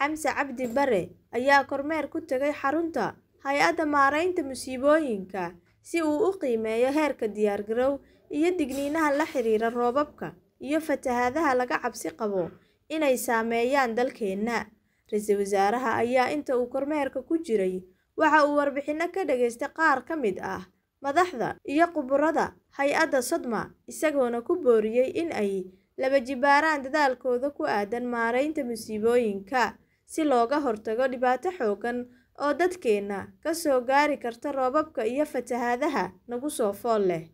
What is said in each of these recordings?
xamse cabdi bare ayaa kormeer ku tegay xarunta hay-adda maaraynta musiibooyinka si uu u qiimeeyo heerka diyaargarow iyo digniinaha la xiriira roobabka iyo fatahaadaha laga cabsi qabo inay saameeyaan dalkeenna ra-iisul wasaaraha ayaa inta uu kormeerka ku jiray waxa uu warbixinno ka dhagaystay qaar ka mid ah madaxda iyo khuburada hay-adda sodma isagoona ku booriyey in ay laba jibaaraan dadaalkooda ku aadan maaraynta musiibooyinka si looga hortago dhibaato xooggan oo dadkeenna ka soo gaari karta roobabka iyo fatahaadaha nagu soo fool leh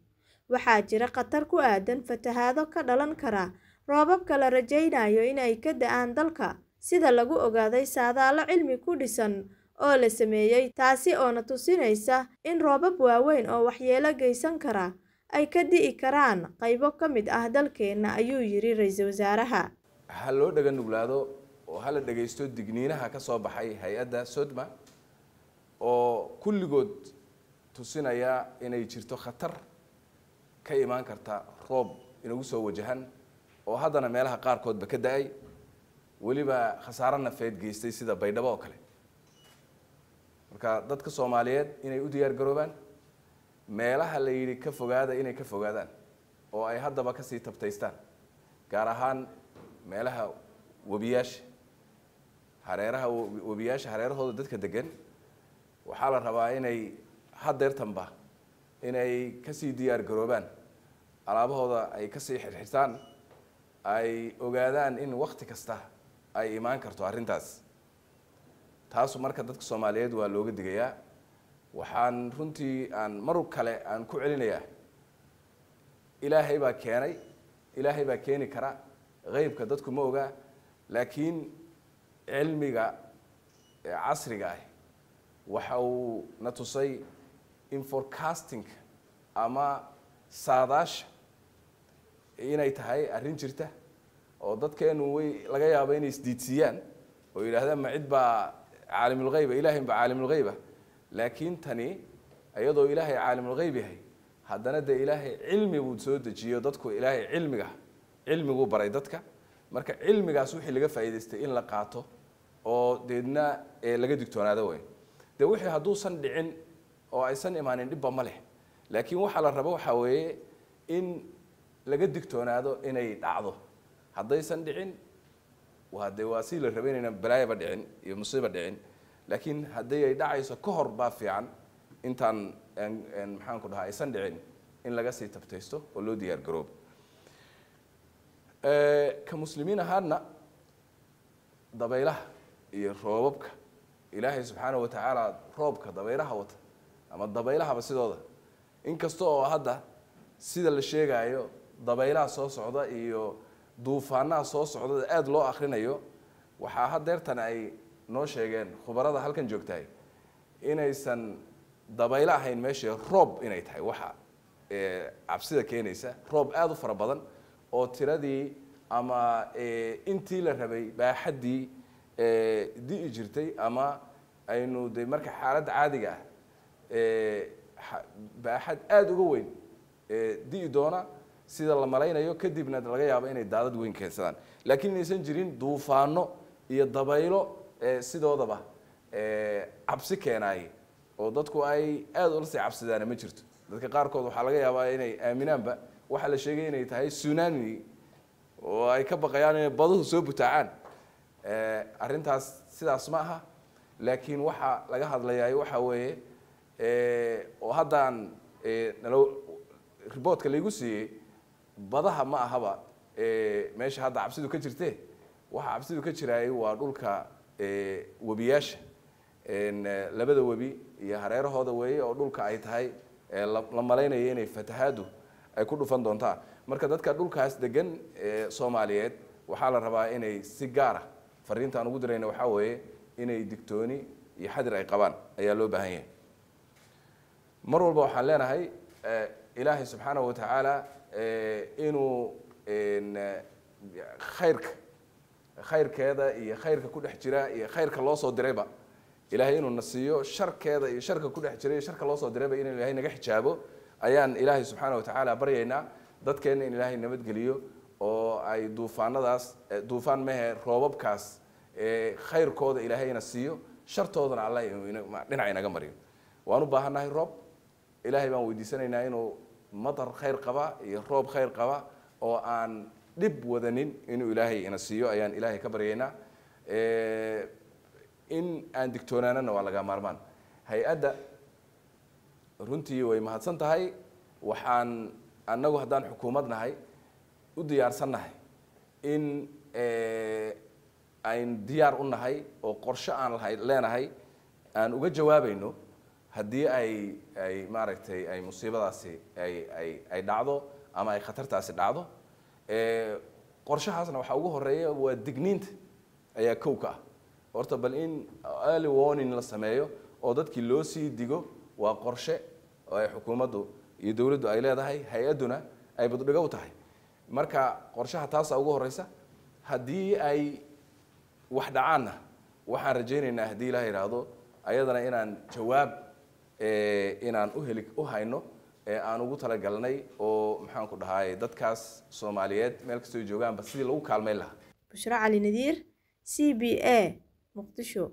waxaa jira khatar ku aadan fatahaado ka dhalan kara roobabka la rajaynayo inay ka da'aan dalka sida lagu ogaaday saadaalo cilmi ku dhisan oo la sameeyey taasi oona tusinaysa in roobab waaweyn oo waxyeelo geysan kara ay ka di'i karaan qaybo ka mid ah dalkeenna ayuu yidhi ra-iisul wasaaraha waxaa loo dhaga nuglaado oo hala dhegaysto digniinaha ka soo baxay hay-adda sodma oo kulligood tusinaya inay jirto khatar ka imaan karta roob inagu soo wajahan oo haddana meelaha qaarkoodba ka da-ay weliba khasaaro nafeed geystay sida baydhabo oo kale marka dadka soomaaliyeed inay u diyaar garoobaan meelaha la yidhi ka fogaada inay ka fogaadaan oo ay haddaba kasii tabtaystaan gaar ahaan meelaha webiyaasha hareeraha webiyaasha hareerahooda dadka degan waxaa la rabaa inay hadeertanba inay kasii diyaar garoobaan alaabahooda ay kasii xirxirtaan ay ogaadaan in wakti kasta ay imaan karto arrintaas taasu marka dadka soomaaliyeed waa looga digayaa waxaan runtii aan mar kale aan ku celinayaa ilaahay baa keenay ilaahay baa keeni kara qeybka dadku ma ogaa laakiin cilmiga casriga ah waxa uu na tusay in forecastinka ama saadaasha inay tahay arrin jirta oo dadkeenu way laga yaaba inay isdiidsiiyaan oo yidhaahdaan ma cid baa caalimulheyba ilahay baa caalimulheyba laakiin tani iyadoo ilaahay caalimulheyb yahay haddana dee ilaahay cilmi buu soo dejiyo dadku ilaahay cilmiga cilmiguu baray dadka marka cilmigaas wixii laga faa'iidaystay in la qaato oo deedna laga digtoonaado way dee wixii hadduusan dhicin oo aysan imaanin dhibba ma leh laakiin waxaa la rabo waxaa weeye in laga digtoonaado inay dhacdo haddaysan dhicin waa dee waa si la raba inaynan balaayaba dhicin iyo musiiba dhicin laakiin haddii ay dhacayso ka hor baa fiican intaan maxaanku dhahaa aysan dhicin in laga sii tabtaysto oo loo diyaar garoobo ka muslimiin ahaadna dabaylaha iyo roobabka ilaahay subxaanah wa tacaala roobka dabaylaha wata ama dabaylahaba sidooda inkasta oo hadda sida la sheegaayo dabaylaha soo socda iyo duufaanaha soo socda aada loo akrinayo waxaa hadeertan ay noo sheegeen khubarada halkan joogtahay inaysan dabaylo ahayn meesha roob inay tahay waxa cabsida keenaysa roob aada u fara badan oo tiradii ama eh, intii la rabay baaxaddii eh, di'i jirtay ama aynu de marka xaaladda caadiga ah eh, baaxad aada uga weyn di'i doona sida la malaynayo kadibna laga yaabo inay daadad weyn keensadaan laakiin inaysan jirin duufaano iyo dabaylo sidoodaba cabsi keenaaye oo dadku ay aada ula sii cabsidaana ma jirto dadka qaarkood waxaa laga yaabaa inay aaminaanba waxaa la sheegay inay tahay sunami oo ay ka baqayaan inay baduhu soo butaacaan eh, arrintaas sidaas ma aha laakiin waxaa laga hadlayaay waxa weeye eh, oo haddaan eh, nalo riboodka laygu siiyey badaha ma ahaba meesha hadda cabsidu ka jirte waxaa cabsidu ka jiraayay waa dhulka webiyaasha labada webi iyo hareerahooda weeye oo dhulka ay tahay la malaynayo inay fatahaadu ay ku dhufan doontaa marka dadka dhulkaas degan ee soomaaliyeed waxaa la rabaa inay si gaara ah, fariintaan ugu dirayna waxaa weeye inay digtooni iyo xadir ay qabaan ayaa loo baahan yahay mar walba waxaan leenahay eh, ilaahay subxaanah wa eh, inuu khayrka khayrkeeda iyo khayrka ku dhex jira iyo khayrka loo dirayba ilaahay inuu na sharkeeda iyo sharka ku dhex jira iyo sharka loo dirayba inuu ilaahay naga xijaabo ayaan ilaahay subxaana watacaala baryaynaa dadkeenna in ilaahay nabadgeliyo oo ay duufaanadaas eh, duufaan mehe roobabkaas eh, khayrkooda ilaahayna siiyo shartoodana allah dhinaca inaga mariyo waan u baahannahay roob ilaahay baan weydiisanaynaa inuu madar khayr qaba iyo roob khayr qaba oo aan dhib wadanin inuu ilaahay ina siiyo ayaan ilaahay ka baryaynaa eh, in aan digtoonaanana waa laga maarmaan hay-adda runtii way mahadsan tahay waxaan annagu haddaan xukuumad nahay u diyaarsan nahay in eh, ayn diyaar u nahay oo qorshe aan leenahay aan uga jawaabayno haddii ay ay maaragtay ay musiibadaasi ay ay ay dhacdo ama ay khatartaasi dhacdo eh, qorshahaasna waxaa ugu horeeya waa digniinta ayaa kow ka ah horta bal in early warning la sameeyo oo dadkii loo sii digo waa qorshe oo ay xukuumaddu iyo dowladdu ay leedahay hay-aduna ay baddhigo u tahay marka qorshaha taasa ugu horeysa haddii ay wax dhacaanna waxaan rajaynaynaa haddii ilaah idhaahdo ayadana inaan jawaab eh, inaan uheli u hayno ee aan ugu talagalnay oo maxaanku dhahaay dadkaas soomaaliyeed meel kastoo joogaanba sidii lagu kaalmayn lahaa bushra cali nadiir c b a muqdisho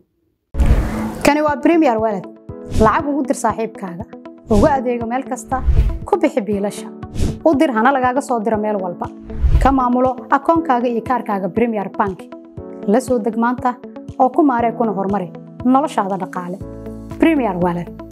kani waa premier walad lacag ugu dir saaxiibkaaga ugu adeego meel kasta ku bixi biilasha u dir hana lagaaga soo diro meel walba ka maamulo akoonkaaga iyo kaarkaaga premier bank la soo deg maanta oo ku maaree kuna horumari noloshaada dhaqaale bremier walan